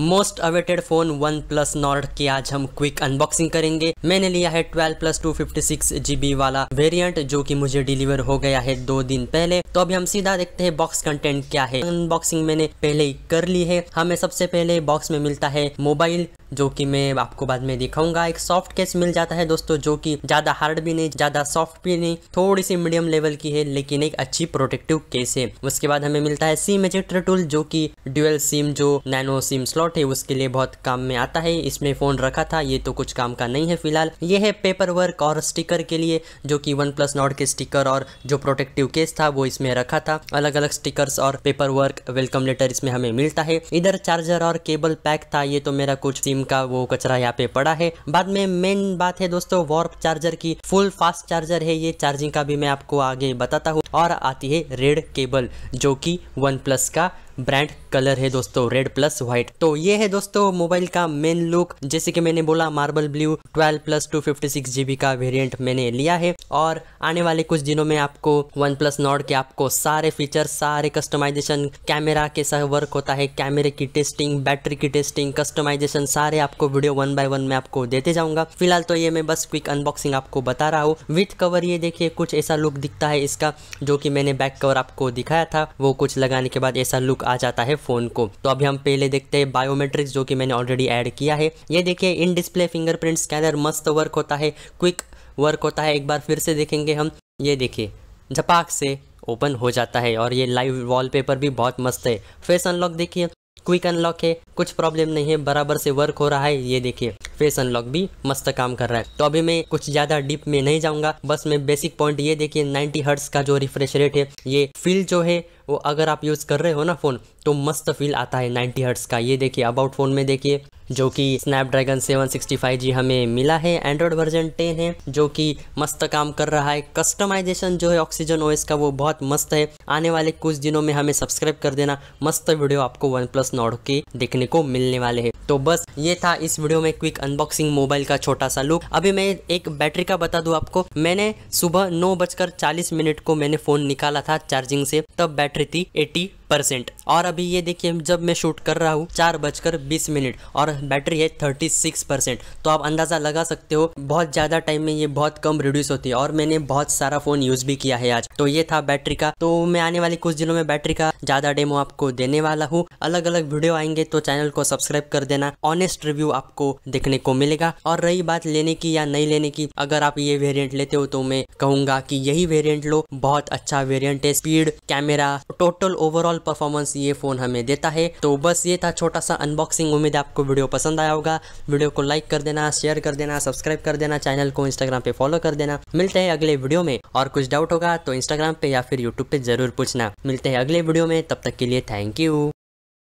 most awaited phone OnePlus Nord की आज हम क्विक अनबॉक्सिंग करेंगे मैंने लिया है twelve plus two fifty six वाला वेरियंट जो की मुझे डिलीवर हो गया है दो दिन पहले तो अभी हम सीधा देखते हैं बॉक्स कंटेंट क्या है अनबॉक्सिंग मैंने पहले ही कर ली है हमें सबसे पहले बॉक्स में मिलता है मोबाइल जो कि मैं आपको बाद में दिखाऊंगा एक सॉफ्ट केस मिल जाता है दोस्तों जो कि ज़्यादा हार्ड भी नहीं ज़्यादा सॉफ्ट भी नहीं थोड़ी सी मीडियम लेवल की है लेकिन एक अच्छी प्रोटेक्टिव केस है उसके बाद हमें मिलता है सिम एजेक्टर टूल जो कि ड्यूएल सिम जो नैनो सिम स्लॉट है उसके लिए बहुत काम में आता है इसमें फ़ोन रखा था ये तो कुछ काम का नहीं है फिलहाल ये है पेपर वर्क और स्टिकर के लिए जो की वन प्लस नॉट के स्टिकर और जो प्रोटेक्टिव केस था वो इस इसमें रखा था अलग अलग स्टिकर्स और पेपर वर्क वेलकम लेटर इसमें हमें मिलता है इधर चार्जर और केबल पैक था ये तो मेरा कुछ सिम का वो कचरा यहाँ पे पड़ा है बाद में मेन बात है दोस्तों वॉर्प चार्जर की फुल फास्ट चार्जर है ये चार्जिंग का भी मैं आपको आगे बताता हूँ और आती है रेड केबल जो की वन प्लस का ब्रांड कलर है दोस्तों रेड प्लस व्हाइट तो ये है दोस्तों मोबाइल का मेन लुक जैसे कि मैंने बोला marble blue 12 plus two fifty का वेरिएंट मैंने लिया है और आने वाले कुछ दिनों में आपको वन प्लस नॉट के आपको सारे फीचर सारे कस्टमाइजेशन कैमरा कैसा वर्क होता है कैमरे की टेस्टिंग बैटरी की टेस्टिंग कस्टमाइजेशन सारे आपको वीडियो वन बाय वन में आपको देते जाऊंगा फिलहाल तो ये मैं बस क्विक अनबॉक्सिंग आपको बता रहा हूँ विथ कवर ये देखिए कुछ ऐसा लुक दिखता है इसका जो कि मैंने बैक कवर आपको दिखाया था वो कुछ लगाने के बाद ऐसा लुक आ जाता है फ़ोन को तो अभी हम पहले देखते हैं बायोमेट्रिक्स जो कि मैंने ऑलरेडी ऐड किया है ये देखिए इन डिस्प्ले फिंगरप्रिंट स्कैनर मस्त वर्क होता है क्विक वर्क होता है एक बार फिर से देखेंगे हम ये देखिए झपाक से ओपन हो जाता है और ये लाइव वॉलपेपर भी बहुत मस्त है फेस अनलॉक देखिए क्विक अनलॉक है कुछ प्रॉब्लम नहीं है बराबर से वर्क हो रहा है ये देखिए फेस अनलॉक भी मस्त काम कर रहा है तो अभी मैं कुछ ज़्यादा डीप में नहीं जाऊंगा बस मैं बेसिक पॉइंट ये देखिए 90 हर्ट्स का जो रिफ्रेश रेट है ये फील जो है वो अगर आप यूज़ कर रहे हो ना फ़ोन तो मस्त फील आता है नाइन्टी हर्ट्स का ये देखिए अबाउट फ़ोन में देखिए जो कि स्नैपड्रैगन 765 जी हमें मिला है एंड्रॉयड वर्जन 10 है जो कि मस्त काम कर रहा है कस्टमाइजेशन जो है ऑक्सीजन ओएस का वो बहुत मस्त है आने वाले कुछ दिनों में हमें सब्सक्राइब कर देना मस्त वीडियो आपको वन प्लस नोड के देखने को मिलने वाले हैं तो बस ये था इस वीडियो में क्विक अनबॉक्सिंग मोबाइल का छोटा सा लुक अभी मैं एक बैटरी का बता दू आपको मैंने सुबह नौ बजकर चालीस मिनट को मैंने फ़ोन निकाला था चार्जिंग से तब बैटरी थी एटी परसेंट और अभी ये देखिए जब मैं शूट कर रहा हूँ चार बजकर बीस मिनट और बैटरी है थर्टी सिक्स परसेंट तो आप अंदाज़ा लगा सकते हो बहुत ज़्यादा टाइम में ये बहुत कम रिड्यूस होती है और मैंने बहुत सारा फ़ोन यूज़ भी किया है आज तो ये था बैटरी का तो मैं आने वाले कुछ दिनों में बैटरी का ज़्यादा डेमो आपको देने वाला हूँ अलग अलग वीडियो आएंगे तो चैनल को सब्सक्राइब कर देना ऑनेस्ट रिव्यू आपको देखने को मिलेगा और रही बात लेने की या नहीं लेने की अगर आप ये वेरियंट लेते हो तो मैं कहूंगा की यही वेरियंट लो बहुत अच्छा वेरियंट है speed camera total overall performance ये फ़ोन हमें देता है तो बस ये था छोटा सा अनबॉक्सिंग उम्मीद आपको वीडियो पसंद आया होगा वीडियो को लाइक कर देना शेयर कर देना सब्सक्राइब कर देना चैनल को इंस्टाग्राम पे फॉलो कर देना मिलते हैं अगले वीडियो में और कुछ डाउट होगा तो इंस्टाग्राम पे या फिर यूट्यूब पे जरूर पूछना मिलते हैं अगले वीडियो में तब तक के लिए थैंक यू